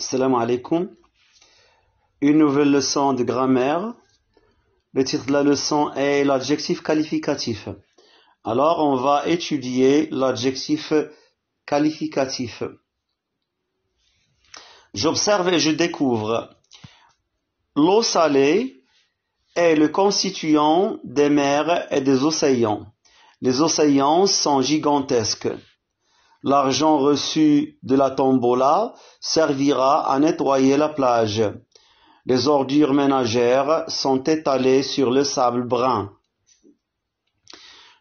Salam alaikum. Une nouvelle leçon de grammaire. Le titre de la leçon est l'adjectif qualificatif. Alors, on va étudier l'adjectif qualificatif. J'observe et je découvre. L'eau salée est le constituant des mers et des océans. Les océans sont gigantesques. L'argent reçu de la tombola servira à nettoyer la plage. Les ordures ménagères sont étalées sur le sable brun.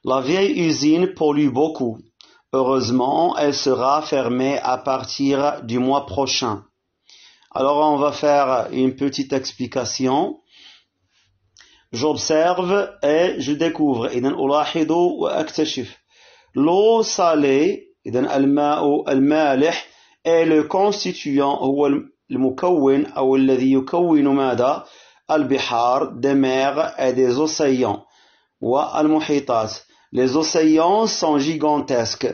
La vieille usine pollue beaucoup. Heureusement, elle sera fermée à partir du mois prochain. Alors on va faire une petite explication. J'observe et je découvre. L'eau salée est le constituant le des mers et des océans les océans sont gigantesques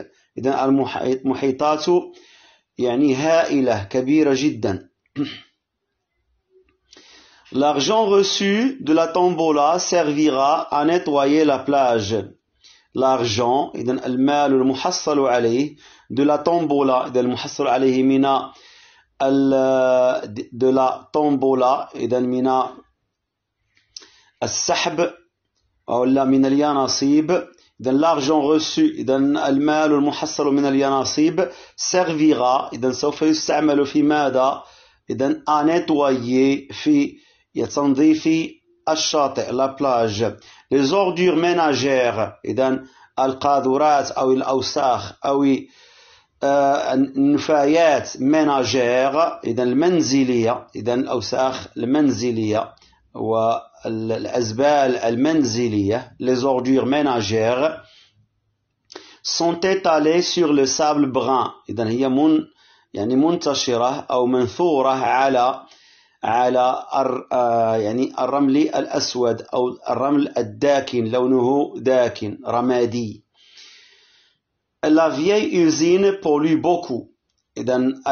L'argent reçu de la tombola servira à nettoyer la plage. l'argent إذا المال المحصل عليه de la tombola إذا المحصل عليه من de la tombola إذا من السحب أو من اليانصيب إذا l'argent reçu إذا المال المحصل من اليانصيب servira إذا سوف يستعمل في ماذا إذا à nettoyer في تنظيف الشاطئ لا بلاج لي زوردور ميناجير اذا القاذورات او الاوساخ او آه، النفايات ميناجير اذا المنزليه اذا الاوساخ المنزليه والازبال المنزليه لي زوردور ميناجير sont étalées sur le sable brun اذا هي من يعني منتشره او منثوره على على يعني الرمل الأسود أو الرمل الداكن لونه داكن رمادي La vieille usine pollue beaucoup إذا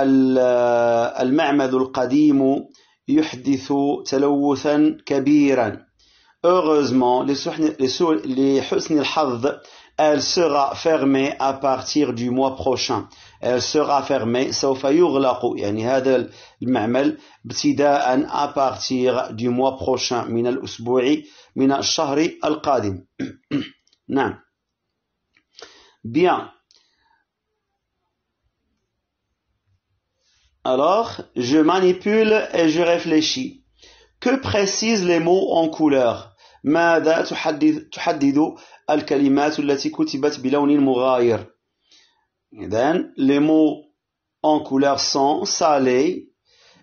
المعمد القديم يحدث تلوثا كبيرا Heureusement, les الحظ, elle sera fermée à partir du mois prochain. سوغا فيرمي سوف يغلق يعني هذا المعمل ابتداء ابارتيغ دي موا بروشان من الاسبوع من الشهر القادم نعم بيان Alors, je manipule et je réfléchis. Que précisent les mots en couleur ماذا تحدد تحدد الكلمات التي كتبت بلون مغاير Then, les mots en couleur sont salé,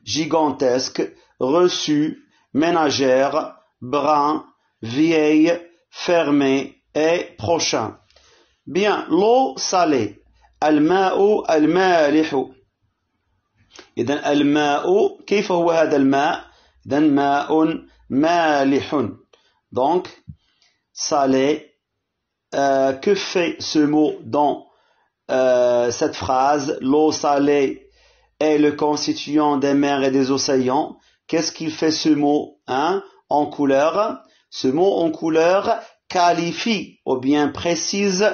gigantesque, reçu, ménagère, brun, vieille, fermé et prochain. Bien, l'eau salée. الماء المالح al الماء كيف هو ce eau إذا ma'un, malih donc salé euh, que fait ce mot dans euh, cette phrase, l'eau salée est le constituant des mers et des océans, qu'est-ce qu'il fait ce mot hein, en couleur Ce mot en couleur qualifie ou bien précise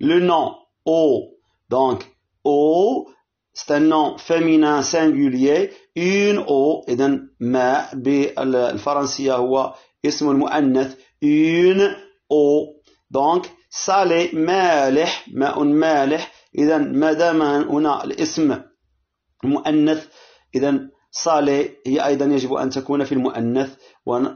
le nom eau. Donc, eau, c'est un nom féminin singulier, une eau, et d'un ma, بالفرنسية هو اسم net une eau. Donc, صالي مالح ماء مالح إذا ما دام هنا الاسم مؤنث إذا صالي هي أيضا يجب أن تكون في المؤنث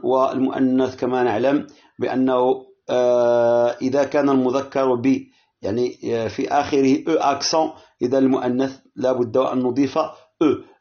والمؤنث كما نعلم بأنه آه، إذا كان المذكر ب يعني آه، في آخره أو أكسون إذا المؤنث لابد أن نضيف أو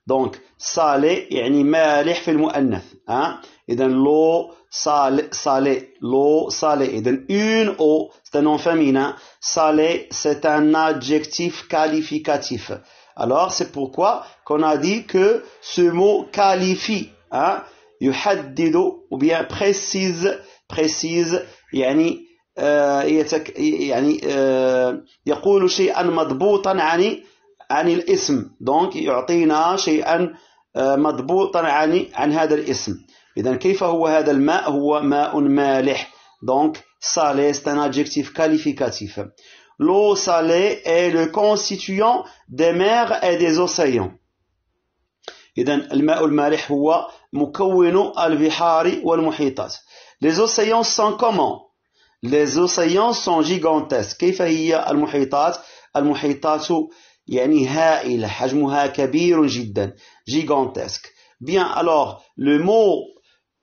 دونك صالي يعني مالح في المؤنث ها أه؟ إذن لو صالي صالي لو صالي إذن إن أو تنون فامينا صالي c'est أن adjectif qualificatif alors c'est pourquoi qu'on a dit que ce mot qualifie hein, يحدد ou bien précise précise يعني euh, يتك, يعني euh, يقول شيئا مضبوطا يعني عن الاسم دونك يعطينا شيئا مضبوطا عن عن هذا الاسم إذا كيف هو هذا الماء؟ هو ماء مالح. دونك صالي سي ان ادجكتيف كاليفيكاتيف. لو صالي اي لو كونستيتيون دي ميغ اي دي زوسيون. إذا الماء المالح هو مكون البحار والمحيطات. لي زوسيون سون كومون؟ لي زوسيون سون جيغونتيس. كيف هي المحيطات؟ المحيطات يعني هائلة حجمها كبير جدا. جيغونتيسك. بيان الوغ لو مو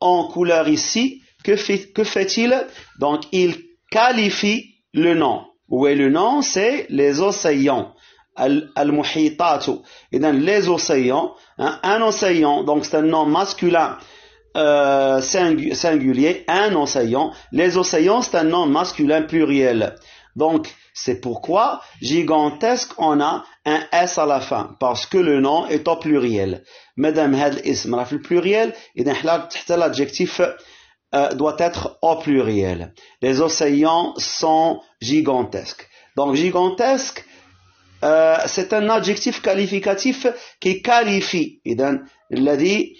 en couleur ici, que fait-il Donc, il qualifie le nom. Oui, le nom, c'est les océans. Al-Muhitatu. Et dans les océans, hein, un océan, donc c'est un nom masculin euh, singulier, un océan. Les océans, c'est un nom masculin pluriel. Donc, c'est pourquoi gigantesque, on a un S à la fin, parce que le nom est au pluriel. Madame Had ism le pluriel, et l'adjectif euh, doit être au pluriel. Les océans sont gigantesques. Donc, gigantesque, euh, c'est un adjectif qualificatif qui qualifie. الذي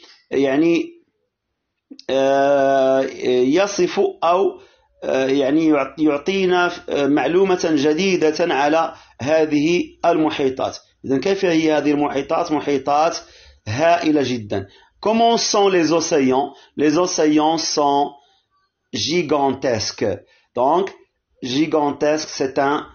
يعني يعطينا على هذه المحيطات كيف هي هذه المحيطات محيطات Comment sont les océans Les océans sont gigantesques. Donc, gigantesque, c'est un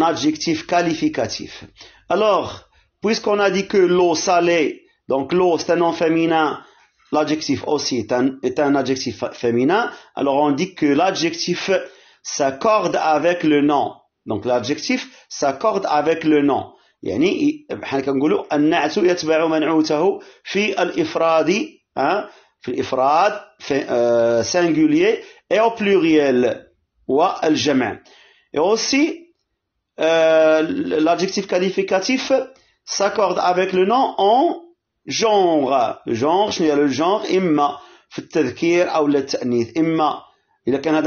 adjectif qualificatif. Alors, puisqu'on a dit que l'eau salée, donc l'eau c'est un nom féminin L'adjectif aussi est un, un adjectif féminin. Alors on dit que l'adjectif s'accorde avec le nom. Donc l'adjectif s'accorde avec le nom. يعني بحال كنقولوا النعت يتبع منعوته في في et au pluriel والجمع et aussi euh, l'adjectif qualificatif s'accorde avec le nom en Genre, genre, le genre imma. il a a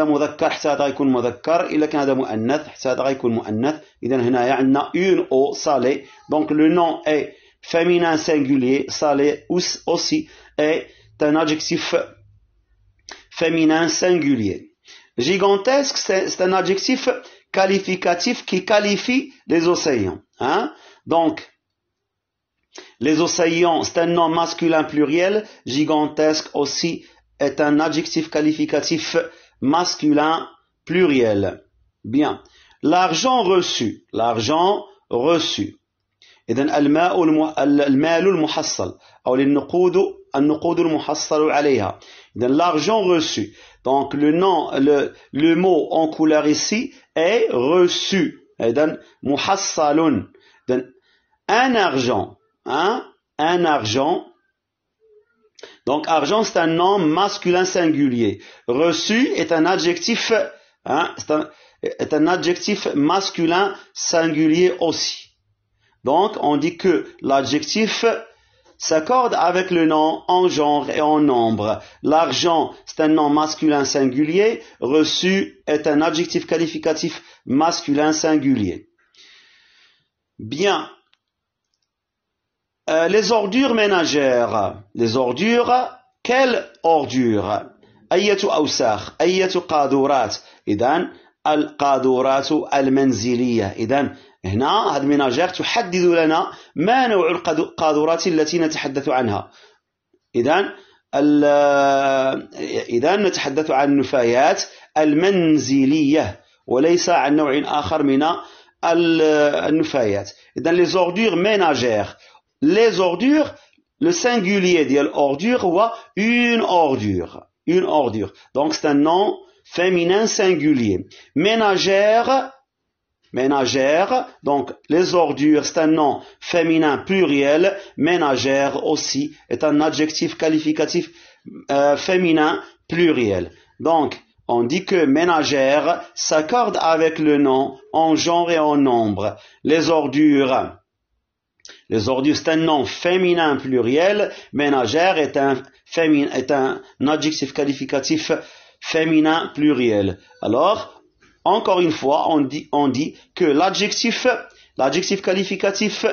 un donc le nom est féminin singulier salé. Aussi est un adjectif féminin singulier. Gigantesque, c'est un adjectif qualificatif qui qualifie les océans. Hein. Donc les océans, c'est un nom masculin pluriel, gigantesque aussi est un adjectif qualificatif masculin pluriel. Bien. L'argent reçu, l'argent reçu. l'argent reçu donc le nom le, mot en couleur ici est reçu un argent Hein? un argent. Donc argent, c'est un nom masculin singulier. Reçu est un adjectif, hein, est un adjectif masculin singulier aussi. Donc on dit que l'adjectif s'accorde avec le nom en genre et en nombre. L'argent, c'est un nom masculin singulier. Reçu est un adjectif qualificatif masculin singulier. Bien. Euh, les ordures ménagères. Les ordures, quelles euh, euh, ordures أية أوساخ أية قاذورات إذا القاذورات المنزلية إذا هنا هاد الميناجير تحدد لنا ما نوع القاذورات التي نتحدث عنها إذا إذا نتحدث عن النفايات المنزلية وليس عن نوع آخر من النفايات إذا لي زوردور ميناجير les ordures le singulier dit « ordures » ou « une ordure une ordure donc c'est un nom féminin singulier ménagère ménagère donc les ordures c'est un nom féminin pluriel ménagère aussi est un adjectif qualificatif euh, féminin pluriel donc on dit que ménagère s'accorde avec le nom en genre et en nombre les ordures les ordures, c'est un nom féminin pluriel. Ménagère est un, est un adjectif qualificatif féminin pluriel. Alors, encore une fois, on dit, que l'adjectif, l'adjectif qualificatif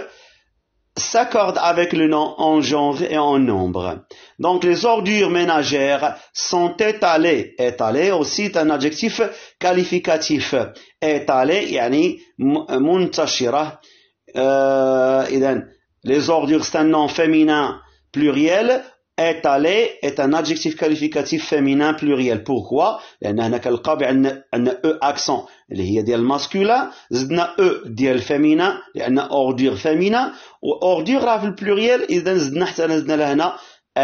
s'accorde avec le nom en genre et en nombre. Donc les ordures ménagères sont étalées. Étalées aussi est un adjectif qualificatif. Étalées, yani muntashira. Euh, les ordures, c'est un nom féminin pluriel. Étalé est un adjectif qualificatif féminin pluriel. Pourquoi Il y a un E accent. Il y a un masculin. Il y a un E féminin. Il y a une ordure féminin. Ou ordure le pluriel. Il y a un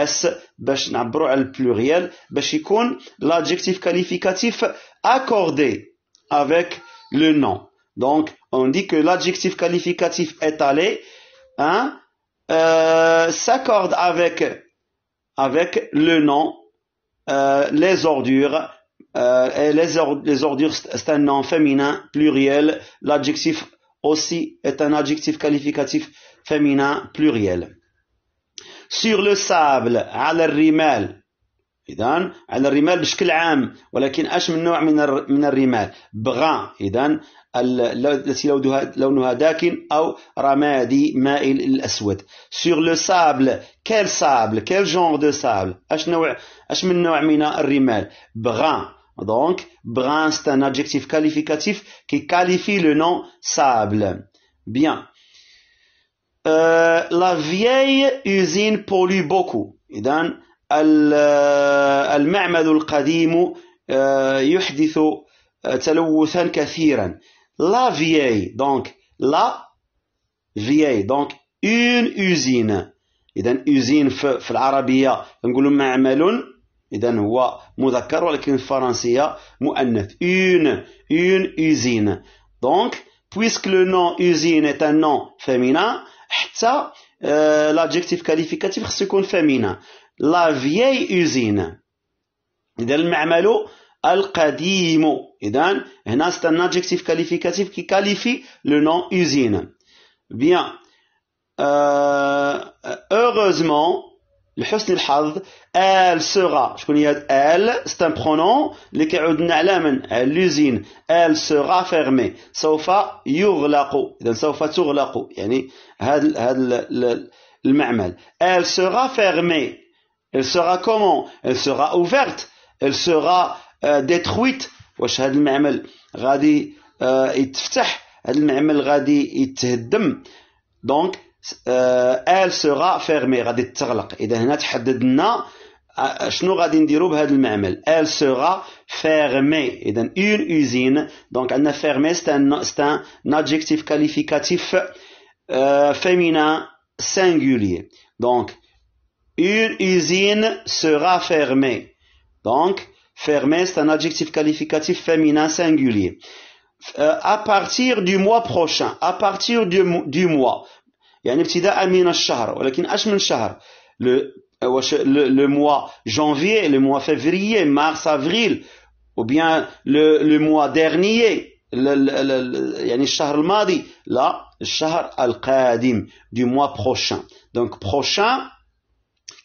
S. Il y a un pluriel. Il y qualificatif accordé avec le nom. Donc, on dit que l'adjectif qualificatif étalé hein, euh, s'accorde avec, avec le nom, euh, les ordures. Euh, et les, ordures, c'est un nom féminin, pluriel. L'adjectif aussi est un adjectif qualificatif féminin, pluriel. Sur le sable, al Rimel. اذا على الرمال بشكل عام ولكن اش من نوع من من الرمال بغا اذا التي لونها داكن او رمادي مائل الاسود سيغ لو سابل كيل سابل كيل جونغ دو سابل اش نوع اش من نوع من الرمال بغا دونك بغا ست ان ادجكتيف كاليفيكاتيف كي كاليفي لو نون سابل بيان لا فيي اوزين بولي بوكو اذا آه، المعمل القديم آه، يحدث آه، تلوثا كثيرا لا فيي دونك لا فيي دونك اون اوزين اذا اوزين في العربيه نقولوا معمل اذا هو مذكر ولكن في الفرنسيه مؤنث اون اون اوزين دونك بويسك لو نو اوزين ات ان نو فيمينا حتى لادجيكتيف كاليفيكاتيف خصو يكون فيمينا la vieille usine et dans le al-qadimu et ici c'est un adjectif qualificatif qui qualifie le nom usine bien euh, heureusement le chusnilhaz elle sera je connais elle c'est un pronom qui est un l'usine elle sera fermée sauf à yurlaquou et donc sauf à yurlaquou et donc cette elle sera fermée elle sera comment Elle sera ouverte. Elle sera détruite. واش هذا المعمل غادي يتفتح هذا المعمل غادي يتهدم دونك ال سورا فيرمي غادي تغلق اذا هنا تحدد لنا شنو غادي نديرو بهذا المعمل ال سورا فيرمي اذا اون اوزين دونك عندنا فيرمي سي ان سي ان ادجيكتيف كاليفيكاتيف féminin singulier donc une usine sera fermée. Donc, fermée, c'est un adjectif qualificatif féminin singulier. Euh, à partir du mois prochain, à partir du, mois, euh, le, mois janvier le mois février mars avril ou bien le, le mois dernier le, le, le, al du mois prochain donc prochain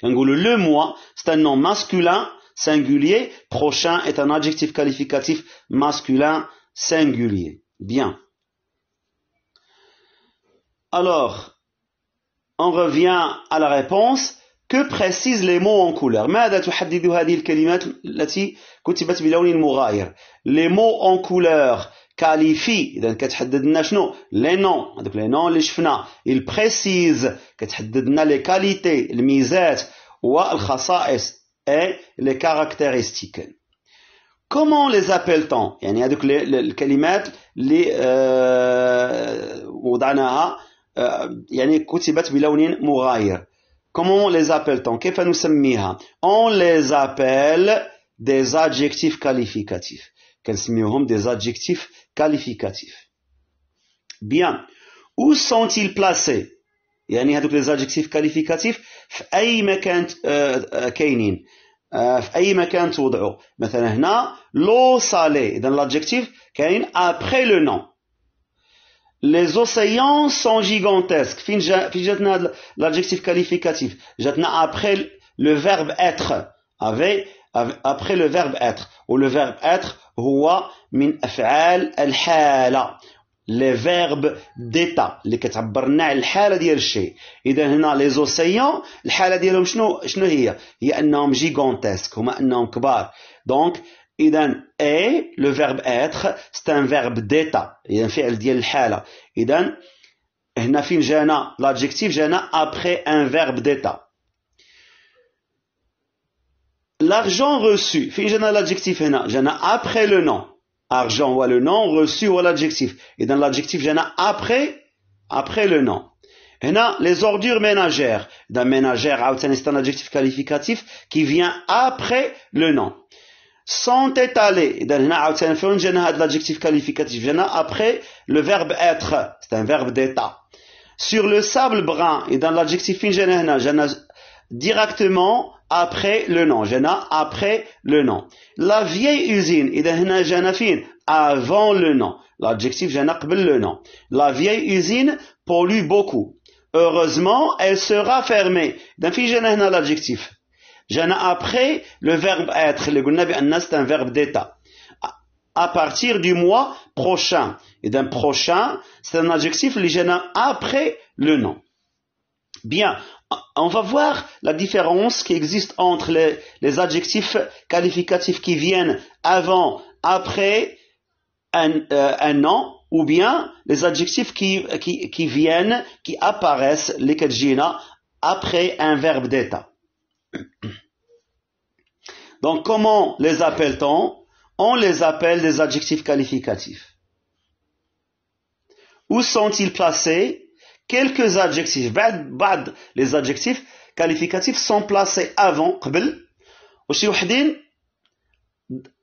le moi, c'est un nom masculin singulier. Prochain est un adjectif qualificatif masculin singulier. Bien. Alors, on revient à la réponse. Que précisent les mots en couleur Les mots en couleur كاليفي les كتحدد لنا شنو لي نون هذوك les نون les شفنا les كتحدد لنا les كاليتي les caractéristiques. Comment les appelle-t-on يعني هذوك الكلمات اللي Comment les appelle-t-on On les appelle des adjectifs qualificatifs كنسميوهم des adjectifs Qualificatif. Bien. Où sont-ils placés? Il y a donc les adjectifs qualificatifs. Faisi ma kent kainin. Faisi ma kent ou d'ego. Dans l'adjectif, après le nom. Les océans sont gigantesques. Fin jette a l'adjectif qualificatif. Jette après le verbe être avec. Après le verbe être, ou le verbe être, ouah, min afial al hala. Le verbe d'état, le ketabarna al hala dièlché. Idan, hna, les océans, hala dièlom chno, chno, hia. Y a un nom gigantesque, ou un nom kbar. Donc, idan, e le verbe être, c'est un verbe d'état, idan, fial dièl hala. Idan, hna, fin jena l'adjectif jena après un verbe d'état l'argent reçu. ai l'adjectif après le nom. Argent ou le nom, reçu ou l'adjectif. Et dans l'adjectif, j'en après, après le nom. les ordures ménagères. Dans ménagère, ah, c'est un adjectif qualificatif qui vient après le nom. Sont étalés. Dans ah, l'adjectif qualificatif. après le verbe être. C'est un verbe d'état. Sur le sable brun. Et dans l'adjectif, ai directement après le nom. Jana après le nom. La vieille usine, fin avant le nom. L'adjectif jana le nom. La vieille usine pollue beaucoup. Heureusement, elle sera fermée. D'un jana l'adjectif. après le verbe être. Le anna c'est un verbe d'état. À partir du mois prochain. Et d'un prochain, c'est un adjectif, les après le nom. Bien, on va voir la différence qui existe entre les, adjectifs qualificatifs qui viennent avant, après un, euh, nom, ou bien les adjectifs qui, viennent, qui apparaissent, les après un verbe d'état. Donc, comment les appelle-t-on On les appelle des adjectifs qualificatifs. Où sont-ils placés quelques adjectifs, les adjectifs qualificatifs sont placés avant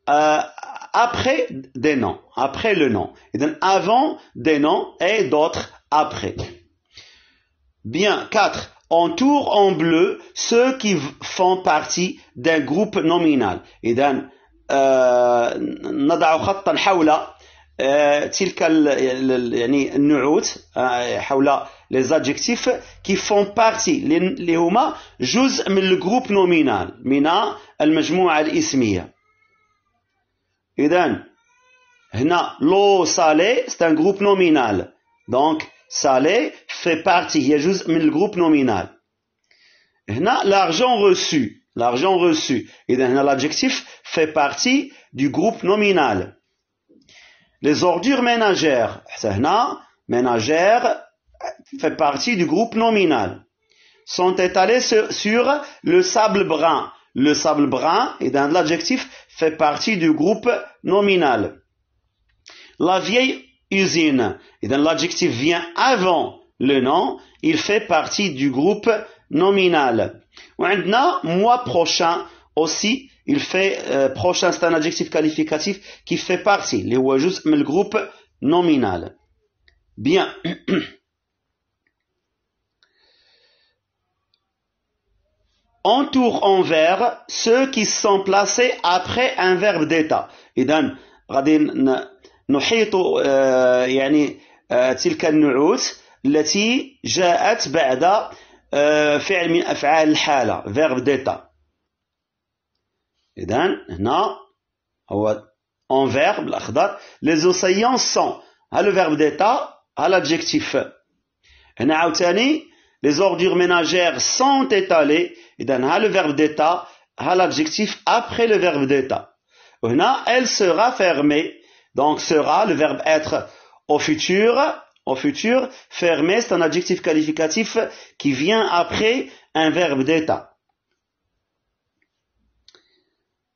euh, après des noms, après le nom. Et avant des noms et d'autres après. Bien, 4. Entoure en bleu ceux qui font partie d'un groupe nominal. تلك يعني les adjectifs qui font partie les هما جزء من groupe nominal من el الاسمية إذن هنا l'eau salée c'est un groupe nominal donc salé fait partie du جزء le groupe nominal. l'argent reçu l'argent reçu et l'adjectif fait partie du groupe nominal les ordures ménagères هنا ménagères euh, fait partie du groupe nominal, sont étalés sur le sable brun. Le sable brun, et dans l'adjectif, fait partie du groupe nominal. La vieille usine, et dans l'adjectif vient avant le nom, il fait partie du groupe nominal. Maintenant, mois prochain aussi, il fait euh, prochain, c'est un adjectif qualificatif qui fait partie, les juste le groupe nominal. Bien. entoure en vers ceux qui sont placés après un verbe d'état donc, غادي نحيط يعني تلك النعوت التي جاءت بعد فعل من افعال الحاله verbe d'état اذا هنا هو en verbe الاخضر les océans sont ها le verbe d'état ها l'adjectif هنا عاوتاني les ordures ménagères sont étalées, et dans le verbe d'état, à l'adjectif après le verbe d'état. elle sera fermée, donc sera le verbe être au futur, au futur, fermée, c'est un adjectif qualificatif qui vient après un verbe d'état.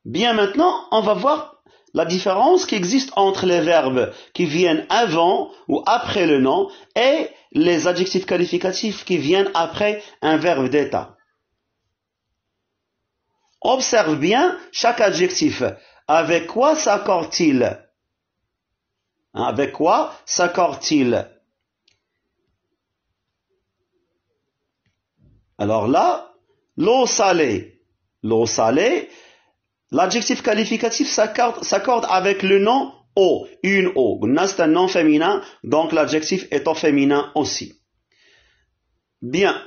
Bien maintenant, on va voir la différence qui existe entre les verbes qui viennent avant ou après le nom et les adjectifs qualificatifs qui viennent après un verbe d'état. Observe bien chaque adjectif. Avec quoi s'accorde-t-il hein, Avec quoi s'accorde-t-il Alors là, l'eau salée. L'eau salée, L'adjectif qualificatif s'accorde avec le nom o une Gna, c'est un nom féminin, donc l'adjectif est au féminin aussi. Bien.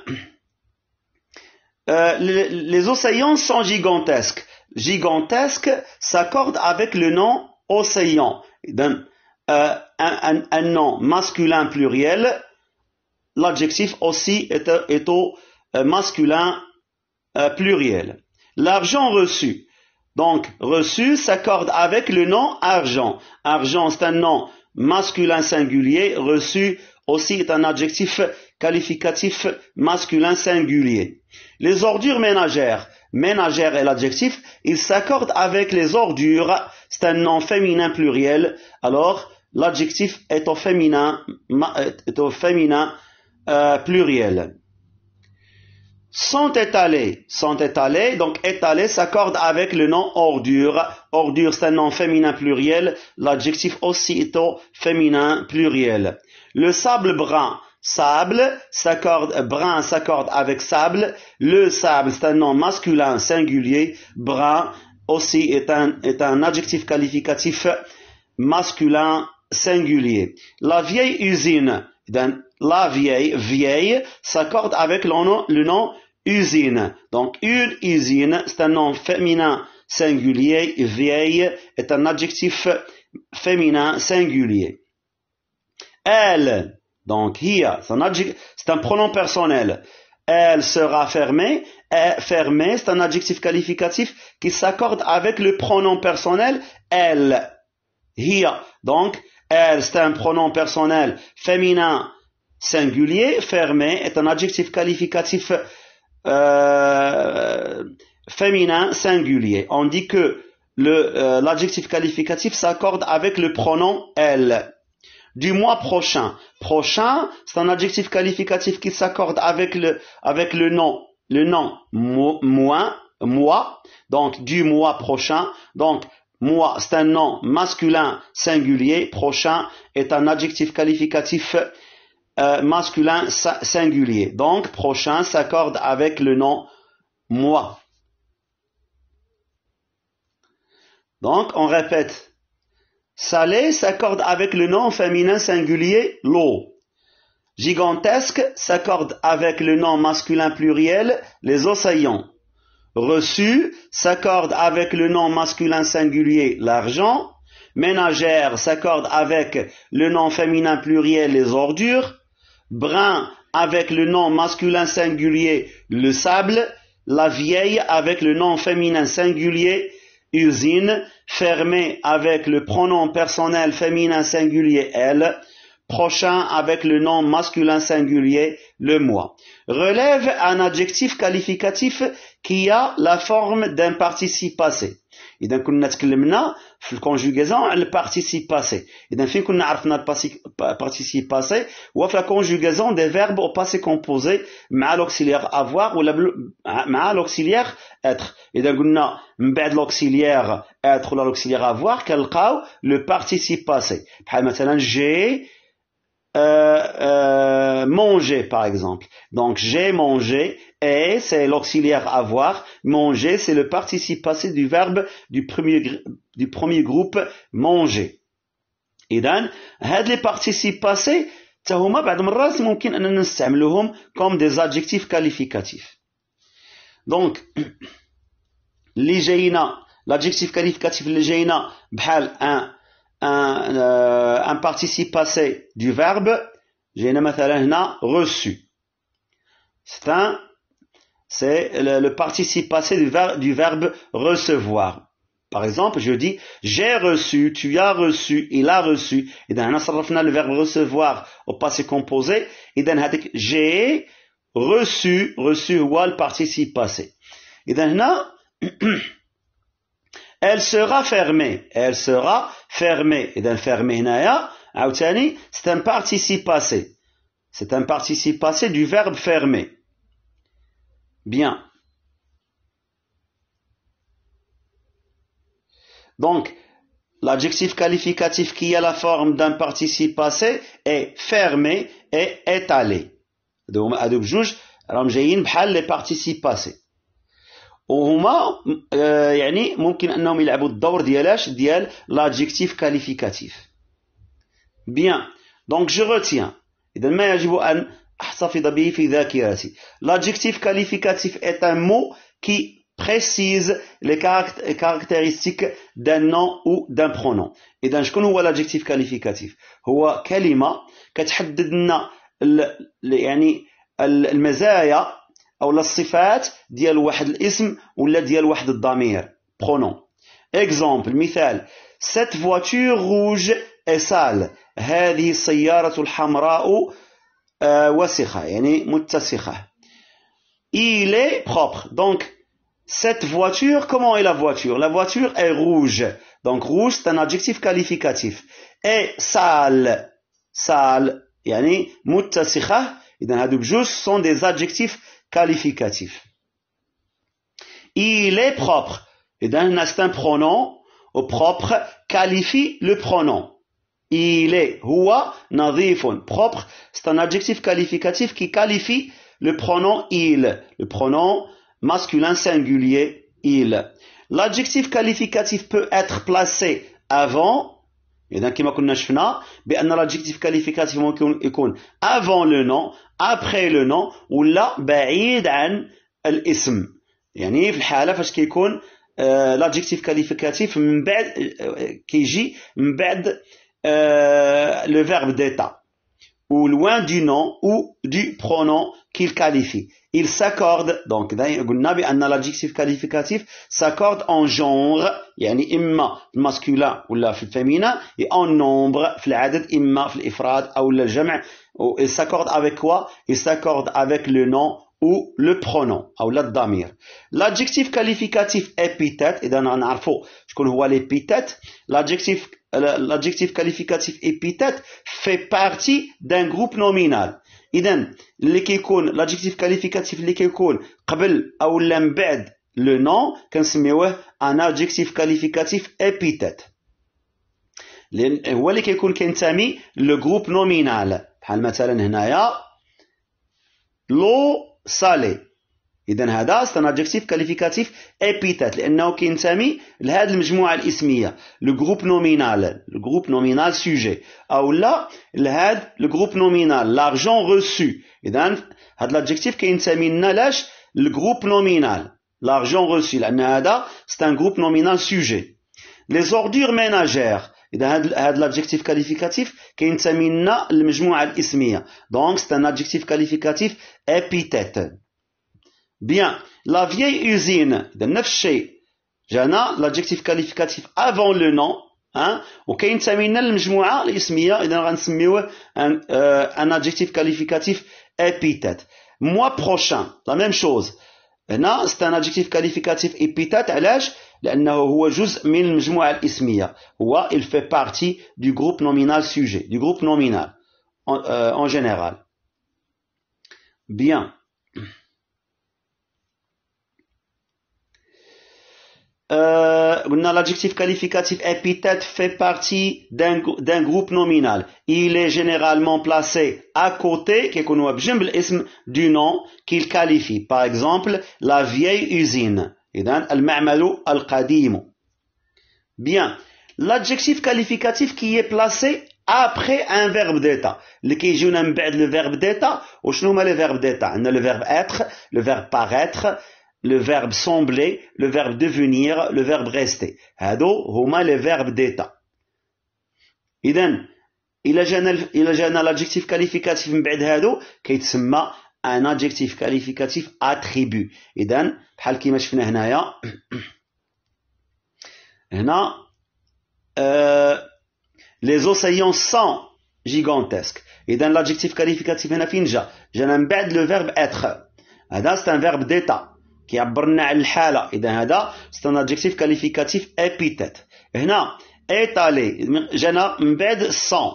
Euh, les, océans sont gigantesques. Gigantesque s'accorde avec le nom océan. Euh, un, nom masculin pluriel, l'adjectif aussi est, au euh, masculin pluriel. L'argent reçu. Donc, reçu s'accorde avec le nom argent. Argent, c'est un nom masculin singulier. Reçu aussi est un adjectif qualificatif masculin singulier. Les ordures ménagères. Ménagère est l'adjectif. Il s'accorde avec les ordures. C'est un nom féminin pluriel. Alors, l'adjectif est au féminin, au féminin euh, pluriel sont étalés. Sont étalés, donc étalés s'accorde avec le nom ordure. Ordure, c'est un nom féminin pluriel, l'adjectif au féminin pluriel. Le sable brun, sable, s'accorde, brun s'accorde avec sable. Le sable, c'est un nom masculin singulier. Brun aussi est un, est un adjectif qualificatif masculin singulier. La vieille usine, la vieille, vieille, s'accorde avec le nom, usine. Donc, une usine, c'est un nom féminin singulier, vieille est un adjectif féminin singulier. Elle, donc here, c'est un, pronom personnel. Elle sera fermée. Est fermée, c'est un adjectif qualificatif qui s'accorde avec le pronom personnel elle. Here. Donc, elle, c'est un pronom personnel féminin singulier. Fermé est un adjectif qualificatif euh, féminin singulier. On dit que euh, l'adjectif qualificatif s'accorde avec le pronom elle du mois prochain. Prochain, c'est un adjectif qualificatif qui s'accorde avec le, le nom, le nom, moi, moi, donc du mois prochain. Donc, moi, c'est un nom masculin singulier. Prochain est un adjectif qualificatif euh, masculin singulier. Donc, prochain s'accorde avec le nom moi. Donc, on répète. Salé s'accorde avec le nom féminin singulier l'eau. Gigantesque s'accorde avec le nom masculin pluriel les océans reçu s'accorde avec le nom masculin singulier l'argent, ménagère s'accorde avec le nom féminin pluriel les ordures, brun avec le nom masculin singulier le sable, la vieille avec le nom féminin singulier usine, fermée avec le pronom personnel féminin singulier elle, prochain avec le nom masculin singulier le moi. Relève un adjectif qualificatif qui a la forme d'un participe passé. Et donc, on a parlé le conjugaison, le participe passé. Et donc, nous avons le participe passé, ou la conjugaison des verbes au passé composé, ma l'auxiliaire avoir, ou hein, ma l'auxiliaire être. Et donc, on a l'auxiliaire être, ou l'auxiliaire avoir, quel le participe passé. Par exemple, j'ai euh, euh, mangé manger par exemple donc j'ai mangé et c'est l'auxiliaire avoir manger c'est le participe passé du verbe du premier groupe manger et donc les participes passés c'est comme des adjectifs qualificatifs donc l'adjectif qualificatif, l'adjectif qualificatif li euh, un participe passé du verbe jayna مثلا reçu c'est un c'est le, participe passé du, verbe recevoir. Par exemple, je dis j'ai reçu, tu as reçu, il a reçu. Et dans le verbe recevoir au passé composé. Et dans j'ai reçu, reçu ou le participe passé. Et dans elle sera fermée, elle sera fermée. Et dans fermée c'est un participe passé. C'est un participe passé du verbe fermé. Bien. Donc, l'adjectif qualificatif qui a la forme d'un participe passé est fermé et étalé. Donc, les participes passés. وهما يعني ممكن انهم يلعبوا الدور ديالاش ديال l'adjectif qualificatif. Bien. Donc je retiens. إذا ما يجب ان احتفظ به في ذاكرتي لاجيكتيف كاليفيكاتيف اي ان مو كي بريسيز لي كاركتيرستيك دان نون او دان برونون اذا شكون هو لاجيكتيف كاليفيكاتيف هو كلمه كتحدد لنا يعني المزايا او الصفات ديال واحد الاسم ولا ديال واحد الضمير برونون اكزومبل مثال سيت فواتور روج اي سال هذه السياره الحمراء Euh, yani Il est propre. Donc, cette voiture, comment est la voiture La voiture est rouge. Donc, rouge, c'est un adjectif qualificatif. Et sale, sale, yani y et dans sont des adjectifs qualificatifs. Il est propre. Et d'un un pronom, au propre, qualifie le pronom. Il est. Huwa nadhifun. Propre. C'est un adjectif qualificatif qui qualifie le pronom il. Le pronom masculin singulier il. L'adjectif qualificatif peut être placé avant et إذا كما كنا mais l'adjectif qualificatif qualificatif peut être avant le nom après le nom ou là بعيد عن الاسم يعني في الحاله فاش كيكون l'adjectif qualificatif, من بعد كيجي من بعد euh, le verbe d'état, ou loin du nom ou du pronom qu'il qualifie. Il s'accorde, donc, l'adjectif qualificatif s'accorde en genre, yani imma masculin ou la féminin, et en nombre, l'adad, imma, l'ifrad, ou le jam' il s'accorde avec quoi Il s'accorde avec le nom ou le pronom ou l'adamir. L'adjectif qualificatif épithète, et d'un arfo, je connais l'épithète, l'adjectif l'adjectif qualificatif épithète fait partie d'un groupe nominal. إذن اللي كيكون l'adjectif qualificatif اللي كيكون قبل أو من بعد le nom كنسميوه un adjectif qualificatif épithète. هو اللي كيكون كينتمي لجروب نومينال بحال مثلا هنايا لو Sal c'est un adjectif qualificatif le groupe nominal le groupe nominal sujet aoula. le groupe nominal l'argent reçu ladif le groupe nominal l'argent reçu laada c'est un groupe nominal sujet les ordures ménagères a de l'adjectif qualificatif donc c'est un adjectif qualificatif épithète bien la vieille usine de نفس الشيء جانا l'adjectif qualificatif avant le nom hein وكينتمينا للمجموعة الإسمية إذا غنسميوه un, euh, un adjectif qualificatif épithète mois prochain la même chose c'est un adjectif qualificatif épithète علاش il fait partie du groupe nominal sujet du groupe nominal en, euh, général bien euh, l'adjectif qualificatif épithète fait partie d'un groupe nominal. Il est généralement placé à côté du nom qu'il qualifie. Par exemple, la vieille usine. Bien. L'adjectif qualificatif qui est placé après un verbe d'état. Le verbe d'état, le verbe d'état. On a le verbe être, le verbe paraître, le verbe sembler, le verbe devenir, le verbe rester. Hado huma les verbes d'état. Idem, il a l'adjectif qualificatif من بعد هادو un adjectif qualificatif attribut. إذن بحال كيما شفنا هنايا ya? les océans sont gigantesques. Idem, l'adjectif qualificatif est un جا؟ جانا le verbe être. Ah, c'est un verbe d'état. كيعبر لنا على الحاله اذا هذا ستان ادجيكتيف كاليفيكاتيف ابيتات هنا ايطالي جانا من بعد سون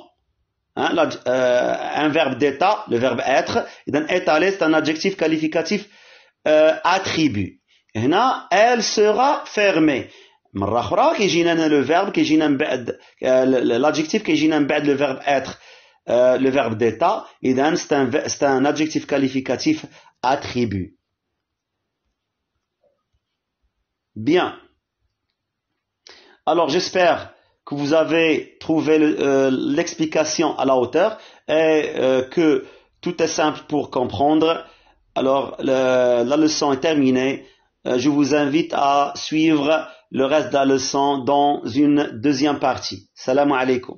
ان فيرب ديتا لو فيرب اتر اذا ايطالي ستان ادجيكتيف كاليفيكاتيف اتريبيو آه، هنا ال سورا فيرمي مره اخرى كيجينا لو فيرب كيجينا من بعد آه، لادجيكتيف كيجينا من بعد لو فيرب اتر لو فيرب ديتا اذا سي ان ادجيكتيف كاليفيكاتيف اتريبيو bien. Alors j'espère que vous avez trouvé euh, l'explication à la hauteur et euh, que tout est simple pour comprendre. Alors la leçon est terminée. Euh, je vous invite à suivre le reste de la leçon dans une deuxième partie. Salam alaikum.